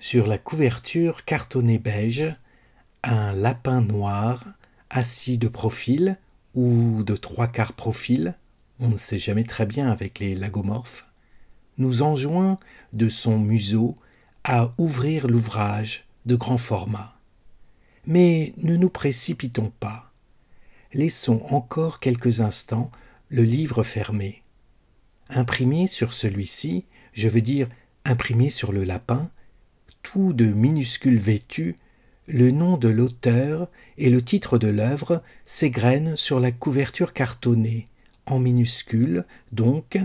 Sur la couverture cartonnée beige, un lapin noir assis de profil ou de trois quarts profil, on ne sait jamais très bien avec les lagomorphes, nous enjoint de son museau à ouvrir l'ouvrage de grand format. Mais ne nous précipitons pas. Laissons encore quelques instants le livre fermé. Imprimé sur celui-ci, je veux dire imprimé sur le lapin, de minuscules vêtus, le nom de l'auteur et le titre de l'œuvre s'égrènent sur la couverture cartonnée, en minuscules donc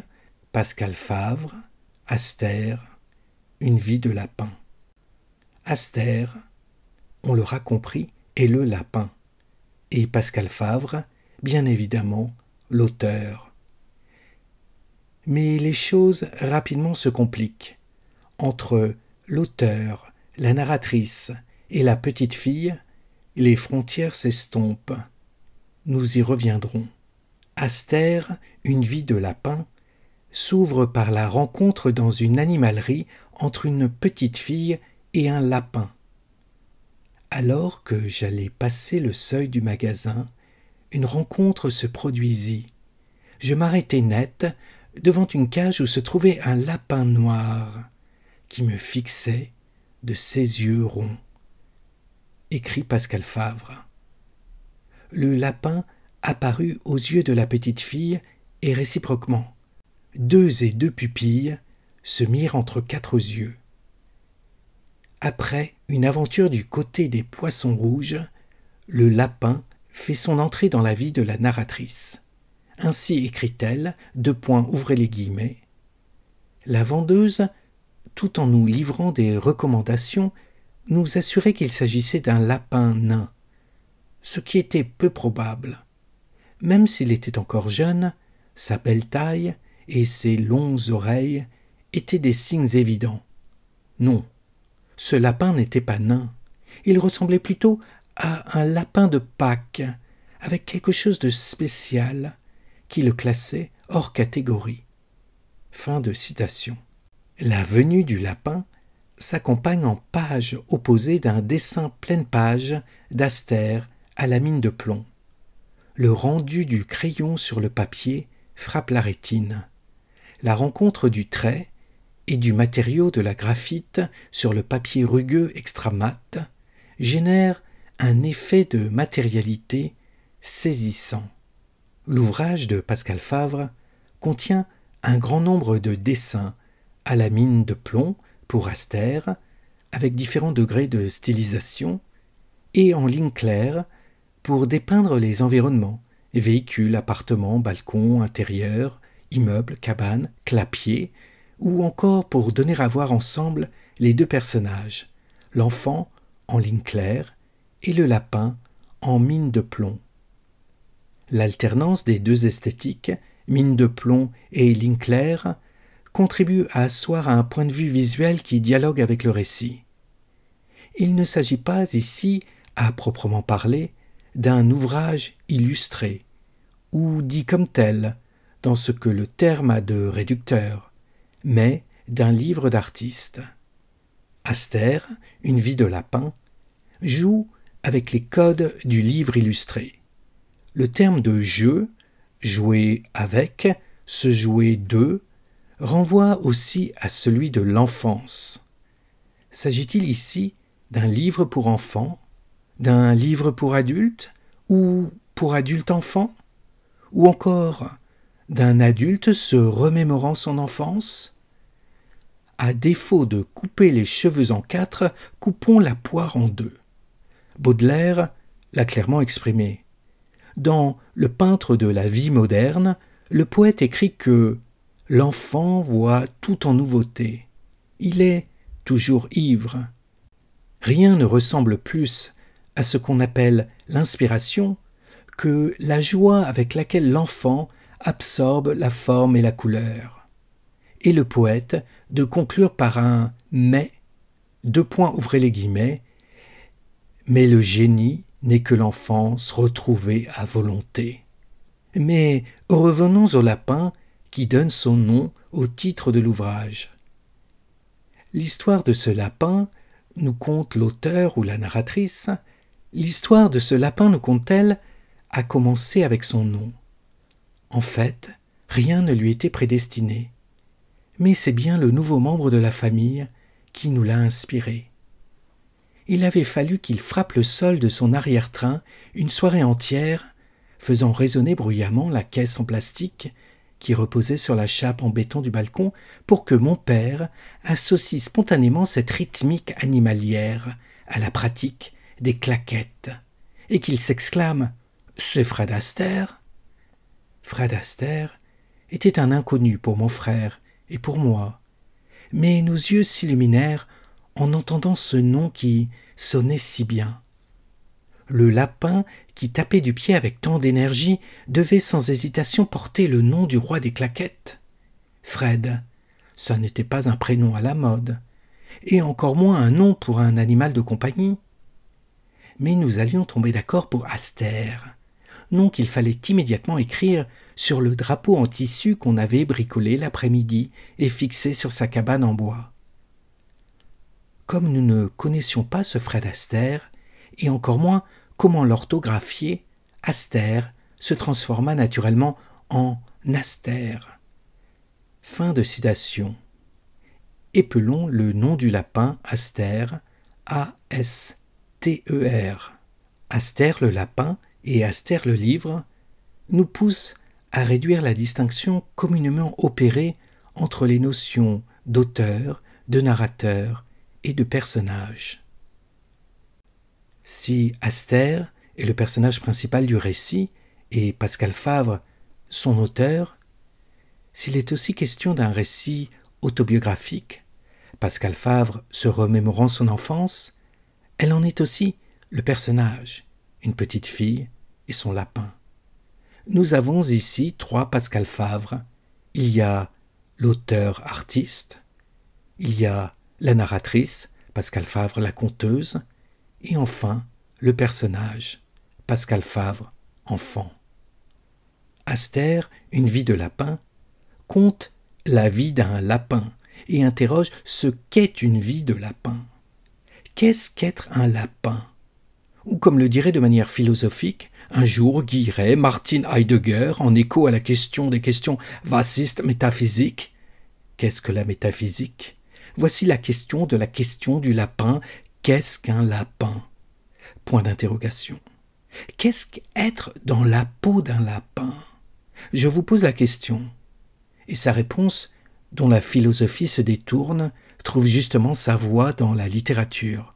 Pascal Favre, Aster, Une vie de lapin. Aster, on l'aura compris, est le lapin. Et Pascal Favre, bien évidemment, l'auteur. Mais les choses rapidement se compliquent. Entre l'auteur, la narratrice et la petite fille, les frontières s'estompent. Nous y reviendrons. Aster, une vie de lapin, s'ouvre par la rencontre dans une animalerie entre une petite fille et un lapin. Alors que j'allais passer le seuil du magasin, une rencontre se produisit. Je m'arrêtai net devant une cage où se trouvait un lapin noir qui me fixait de ses yeux ronds. Écrit Pascal Favre. Le lapin apparut aux yeux de la petite fille et réciproquement. Deux et deux pupilles se mirent entre quatre yeux. Après une aventure du côté des poissons rouges, le lapin fait son entrée dans la vie de la narratrice. Ainsi écrit-elle, deux points ouvrez les guillemets. La vendeuse tout en nous livrant des recommandations, nous assurait qu'il s'agissait d'un lapin nain, ce qui était peu probable. Même s'il était encore jeune, sa belle taille et ses longues oreilles étaient des signes évidents. Non, ce lapin n'était pas nain, il ressemblait plutôt à un lapin de Pâques, avec quelque chose de spécial qui le classait hors catégorie. Fin de citation. La venue du lapin s'accompagne en page opposée d'un dessin pleine page d'Aster à la mine de plomb. Le rendu du crayon sur le papier frappe la rétine. La rencontre du trait et du matériau de la graphite sur le papier rugueux extra mat génère un effet de matérialité saisissant. L'ouvrage de Pascal Favre contient un grand nombre de dessins à la mine de plomb pour Aster, avec différents degrés de stylisation, et en ligne claire pour dépeindre les environnements, véhicules, appartements, balcons, intérieurs, immeubles, cabanes, clapiers, ou encore pour donner à voir ensemble les deux personnages, l'enfant en ligne claire et le lapin en mine de plomb. L'alternance des deux esthétiques, mine de plomb et ligne claire, contribue à asseoir un point de vue visuel qui dialogue avec le récit. Il ne s'agit pas ici, à proprement parler, d'un ouvrage illustré, ou dit comme tel, dans ce que le terme a de réducteur, mais d'un livre d'artiste. Aster, Une vie de lapin, joue avec les codes du livre illustré. Le terme de jeu, jouer avec, se jouer de, renvoie aussi à celui de l'enfance. S'agit-il ici d'un livre pour enfants, d'un livre pour adultes, ou pour adulte-enfant, ou encore d'un adulte se remémorant son enfance À défaut de couper les cheveux en quatre, coupons la poire en deux. Baudelaire l'a clairement exprimé. Dans Le peintre de la vie moderne, le poète écrit que l'enfant voit tout en nouveauté. Il est toujours ivre. Rien ne ressemble plus à ce qu'on appelle l'inspiration que la joie avec laquelle l'enfant absorbe la forme et la couleur. Et le poète de conclure par un mais, deux points ouvrez les guillemets, mais le génie n'est que l'enfance retrouvée à volonté. Mais revenons au lapin qui donne son nom au titre de l'ouvrage. L'histoire de ce lapin, nous conte l'auteur ou la narratrice, l'histoire de ce lapin, nous compte t elle a commencé avec son nom. En fait, rien ne lui était prédestiné, mais c'est bien le nouveau membre de la famille qui nous l'a inspiré. Il avait fallu qu'il frappe le sol de son arrière-train une soirée entière, faisant résonner bruyamment la caisse en plastique qui reposait sur la chape en béton du balcon pour que mon père associe spontanément cette rythmique animalière à la pratique des claquettes et qu'il s'exclame C'est Fred Aster Fred Aster était un inconnu pour mon frère et pour moi, mais nos yeux s'illuminèrent en entendant ce nom qui sonnait si bien. Le lapin, qui tapait du pied avec tant d'énergie, devait sans hésitation porter le nom du roi des claquettes. Fred, ça n'était pas un prénom à la mode, et encore moins un nom pour un animal de compagnie. Mais nous allions tomber d'accord pour Aster. nom qu'il fallait immédiatement écrire sur le drapeau en tissu qu'on avait bricolé l'après-midi et fixé sur sa cabane en bois. Comme nous ne connaissions pas ce Fred Aster et encore moins comment l'orthographier, Aster » se transforma naturellement en Naster ». Fin de citation. Épelons le nom du lapin Aster, A-S-T-E-R. Aster le lapin et Aster le livre nous poussent à réduire la distinction communément opérée entre les notions d'auteur, de narrateur et de personnage. Si Aster est le personnage principal du récit et Pascal Favre son auteur, s'il est aussi question d'un récit autobiographique, Pascal Favre se remémorant son enfance, elle en est aussi le personnage, une petite fille et son lapin. Nous avons ici trois Pascal Favre. Il y a l'auteur artiste, il y a la narratrice, Pascal Favre la conteuse, et enfin, le personnage, Pascal Favre, enfant. Aster, une vie de lapin, compte la vie d'un lapin et interroge ce qu'est une vie de lapin. Qu'est-ce qu'être un lapin Ou comme le dirait de manière philosophique, un jour Guilleret, Martin Heidegger, en écho à la question des questions vassistes métaphysiques, qu'est-ce que la métaphysique Voici la question de la question du lapin Qu'est-ce qu'un lapin Point d'interrogation. Qu'est-ce qu'être dans la peau d'un lapin Je vous pose la question. Et sa réponse, dont la philosophie se détourne, trouve justement sa voie dans la littérature.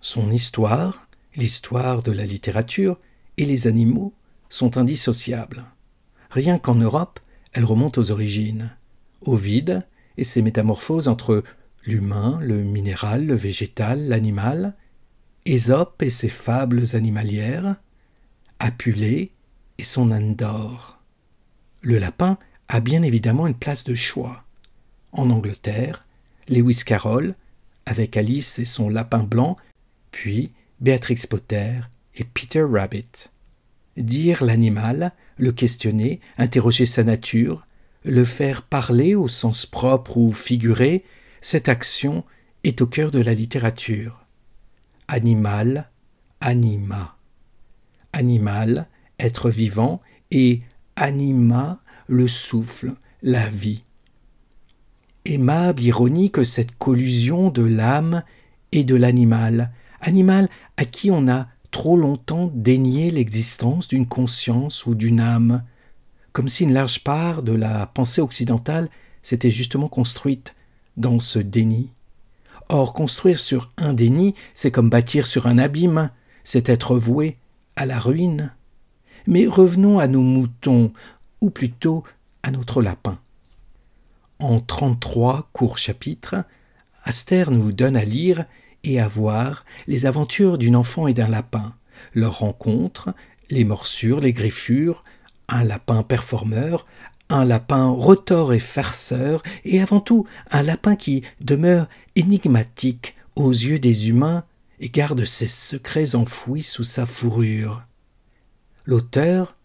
Son histoire, l'histoire de la littérature, et les animaux sont indissociables. Rien qu'en Europe, elle remonte aux origines. Ovide et ses métamorphoses entre l'humain, le minéral, le végétal, l'animal, Ésope et ses fables animalières, Apulée et son âne d'or. Le lapin a bien évidemment une place de choix. En Angleterre, Lewis Carroll, avec Alice et son lapin blanc, puis Béatrix Potter et Peter Rabbit. Dire l'animal, le questionner, interroger sa nature, le faire parler au sens propre ou figuré, cette action est au cœur de la littérature. Animal, anima. Animal, être vivant, et anima, le souffle, la vie. Aimable ironie que cette collusion de l'âme et de l'animal, animal à qui on a trop longtemps dénié l'existence d'une conscience ou d'une âme, comme si une large part de la pensée occidentale s'était justement construite dans ce déni. Or, construire sur un déni, c'est comme bâtir sur un abîme, c'est être voué à la ruine. Mais revenons à nos moutons, ou plutôt à notre lapin. En trente-trois courts chapitres, Aster nous donne à lire et à voir les aventures d'une enfant et d'un lapin, leurs rencontres, les morsures, les griffures, un lapin performeur, un lapin retors et farceur, et avant tout un lapin qui demeure énigmatique aux yeux des humains et garde ses secrets enfouis sous sa fourrure. L'auteur,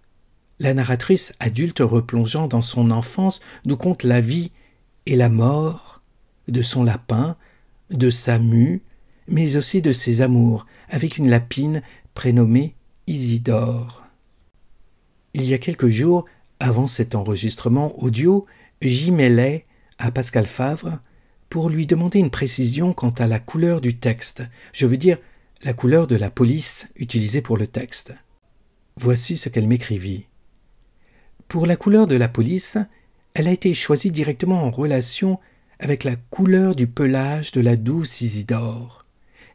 la narratrice adulte replongeant dans son enfance, nous conte la vie et la mort de son lapin, de sa mue, mais aussi de ses amours, avec une lapine prénommée Isidore. Il y a quelques jours, avant cet enregistrement audio, j'y mêlais à Pascal Favre pour lui demander une précision quant à la couleur du texte, je veux dire la couleur de la police utilisée pour le texte. Voici ce qu'elle m'écrivit. Pour la couleur de la police, elle a été choisie directement en relation avec la couleur du pelage de la douce Isidore.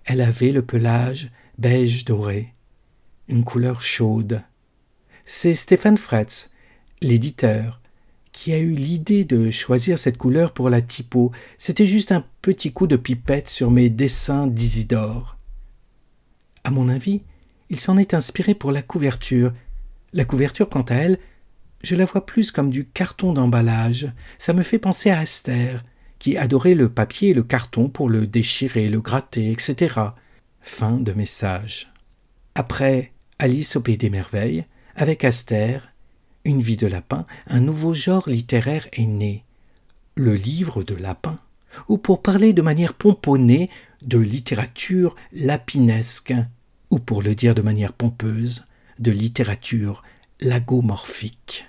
Elle avait le pelage beige doré, une couleur chaude. C'est Stéphane Fretz, l'éditeur qui a eu l'idée de choisir cette couleur pour la typo. C'était juste un petit coup de pipette sur mes dessins d'Isidore. À mon avis, il s'en est inspiré pour la couverture. La couverture, quant à elle, je la vois plus comme du carton d'emballage. Ça me fait penser à Esther, qui adorait le papier et le carton pour le déchirer, le gratter, etc. Fin de message. Après Alice au Pays des Merveilles, avec Astère, une vie de Lapin, un nouveau genre littéraire est né, le livre de Lapin, ou pour parler de manière pomponnée, de littérature lapinesque, ou pour le dire de manière pompeuse, de littérature lagomorphique.